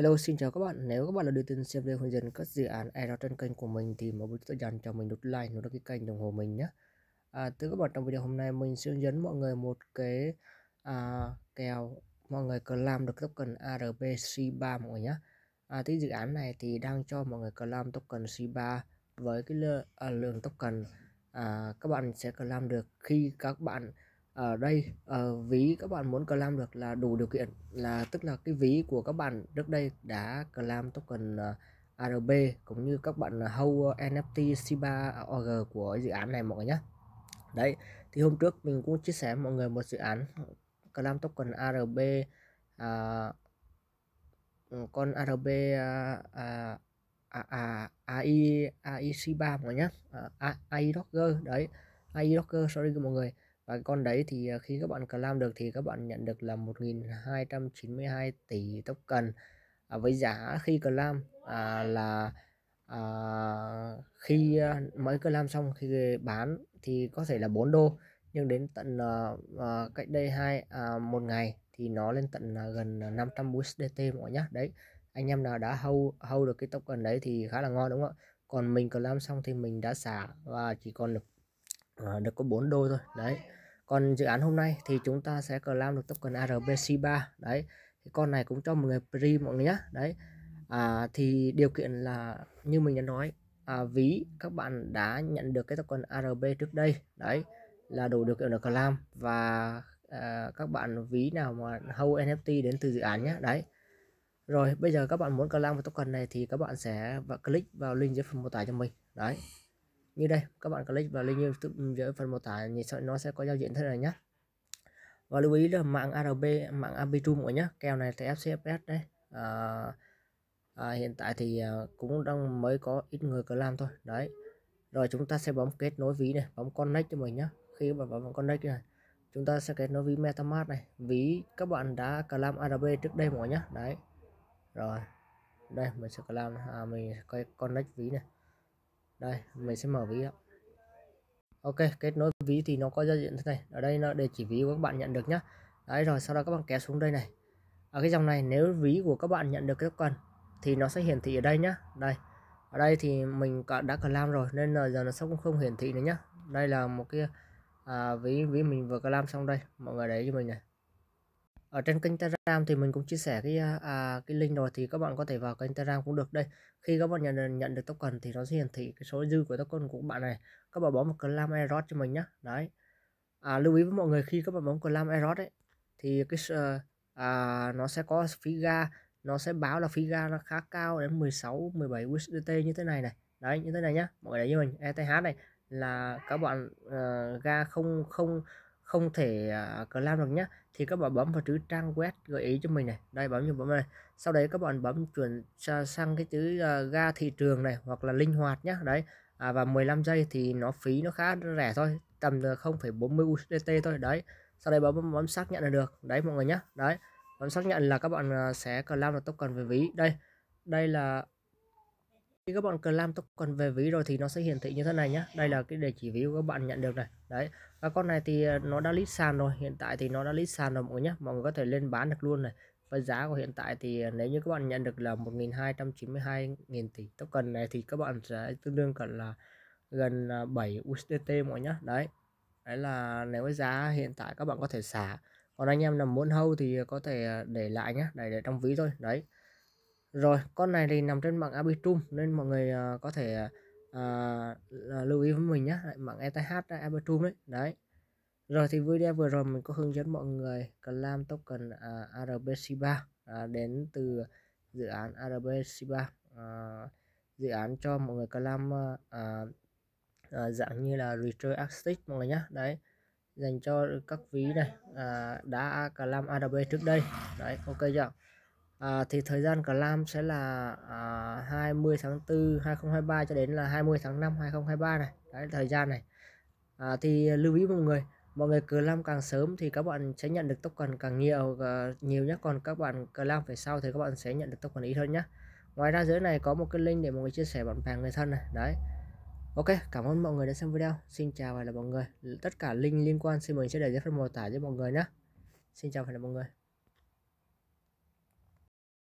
Hello xin chào các bạn nếu các bạn là điều tin xem video hướng dẫn các dự án Aero trên kênh của mình thì mời tôi dành cho mình nút like nút đăng ký kênh đồng hồ mình nhé à, thưa các bạn trong video hôm nay mình sẽ hướng dẫn mọi người một cái à, kèo mọi người cần làm được token ARB 3 mọi người nhé à, cái dự án này thì đang cho mọi người cần làm token C3 với cái lượng, à, lượng token à, các bạn sẽ cần làm được khi các bạn ở ờ, đây uh, ví các bạn muốn claim được là đủ điều kiện là tức là cái ví của các bạn trước đây đã claim token ờ, ARB cũng như các bạn hold NFT Shiba OG của dự án này mọi người nhé đấy thì hôm trước mình cũng chia sẻ mọi người một dự án claim token ARB uh, ừ, con ARB uh, uh, à, à, à AI AI Shiba mọi người nhé uh, AI Rocker đấy AI Rocker sorry mọi người và cái con đấy thì ờ, khi các bạn clam được thì các bạn nhận được là 1.292 tỷ token à, với giá khi clam à, là à, khi ờ, mới clam xong khi bán thì có thể là 4 đô nhưng đến tận à, cách đây hai à, một ngày thì nó lên tận à, gần 500 USDT mọi nhá đấy anh em nào đã hâu hâu được cái token đấy thì khá là ngon đúng không ạ còn mình clam xong thì mình đã xả và chỉ còn được à, được có 4 đô thôi đấy còn dự án hôm nay thì chúng ta sẽ cờ làm được token ARBC3 đấy cái con này cũng cho một người pre mọi người nhé đấy à, thì điều kiện là như mình đã nói à, ví các bạn đã nhận được cái token ARB trước đây đấy là đủ điều kiện được làm và à, các bạn ví nào mà hầu NFT đến từ dự án nhé đấy rồi bây giờ các bạn muốn cờ làm một token này thì các bạn sẽ và click vào link dưới phần mô tả cho mình đấy như đây các bạn click vào link youtube dưới phần mô tả thì nó sẽ có giao diện thế này nhé và lưu ý là mạng ARB mạng Arbitrum của nhé kèo này thì FCFS đấy à, à, hiện tại thì à, cũng đang mới có ít người cứ làm thôi đấy rồi chúng ta sẽ bấm kết nối ví này bấm connect cho mình nhé khi mà bấm connect này chúng ta sẽ kết nối ví MetaMask này ví các bạn đã làm ARB trước đây mọi nhé đấy rồi đây mình sẽ làm à, mình connect ví này đây mình sẽ mở ví ạ ok kết nối ví thì nó có giao diện thế này ở đây nó để chỉ ví của các bạn nhận được nhá đấy rồi sau đó các bạn kéo xuống đây này ở cái dòng này nếu ví của các bạn nhận được các cần thì nó sẽ hiển thị ở đây nhá đây ở đây thì mình đã làm rồi nên giờ nó sẽ cũng không hiển thị nữa nhá đây là một cái à, ví ví mình vừa làm xong đây mọi người đấy cho mình này ở trên kênh Telegram thì mình cũng chia sẻ cái à, cái link rồi thì các bạn có thể vào kênh Telegram cũng được đây khi các bạn nhận nhận được token thì nó sẽ hiển thị cái số dư của token của bạn này các bạn bấm một lam error cho mình nhé đấy à, lưu ý với mọi người khi các bạn bấm lam error đấy thì cái ờ, à, nó sẽ có phí ga nó sẽ báo là phí ga nó khá cao đến 16 17 USDT như thế này này đấy như thế này nhá mọi người để với mình ETH này là các bạn uh, ga không không không thể uh, à, cloud được nhé thì các bạn bấm vào chữ trang web gợi ý cho mình này đây bấm như bấm này sau đấy các bạn bấm chuyển sang cái chữ uh, ga thị trường này hoặc là linh hoạt nhé đấy à, và 15 giây thì nó phí nó khá rẻ thôi tầm 0,40 à, USDT thôi đấy sau đây bấm bấm xác nhận là được đấy mọi người nhé đấy bấm xác nhận là các bạn sẽ cloud được token về ví đây đây là khi các bạn clam cần về ví rồi thì nó sẽ hiển thị như thế này nhé đây là cái địa chỉ ví của các bạn nhận được này đấy và con này thì ờ, nó đã list sàn rồi hiện tại thì nó đã list sàn rồi mọi người nhé mọi người có thể lên bán được luôn này với giá của hiện tại thì ờ, nếu như các bạn nhận được là 1 292 nghìn tỷ token này thì các bạn sẽ tương đương cần là gần 7 ờ, USDT mọi nhá đấy đấy là nếu với giá hiện tại các bạn có thể xả còn anh em nào muốn hâu thì có thể để lại nhé để, để trong ví thôi đấy rồi, con này thì nằm trên mạng Arbitrum nên mọi người uh, có thể uh, lưu ý với mình nhé, mạng ETH Arbitrum đấy. Đấy. Rồi thì video vừa rồi mình có hướng dẫn mọi người làm token uh, ARBC3 uh, đến từ dự án ARBC3 uh, dự án cho mọi người làm uh, uh, dạng như là Retrade Axis mọi người nhé. Đấy dành cho các ví này uh, đã làm ARB trước đây. Đấy, ok chưa? à, thì thời gian làm sẽ là à, 20 tháng 4 2023 cho đến là 20 tháng 5 2023 này đấy thời gian này à, thì lưu ý mọi người mọi người cờ lam càng sớm thì các bạn sẽ nhận được token càng nhiều uh, nhiều nhất còn các bạn cờ lam về sau thì các bạn sẽ nhận được token ít hơn nhé ngoài ra dưới này có một cái link để mọi người chia sẻ bạn bè người thân này đấy ok cảm ơn mọi người đã xem video xin chào và là mọi người tất cả link liên quan xin mời sẽ để dưới phần mô tả cho mọi người nhé xin chào và là mọi người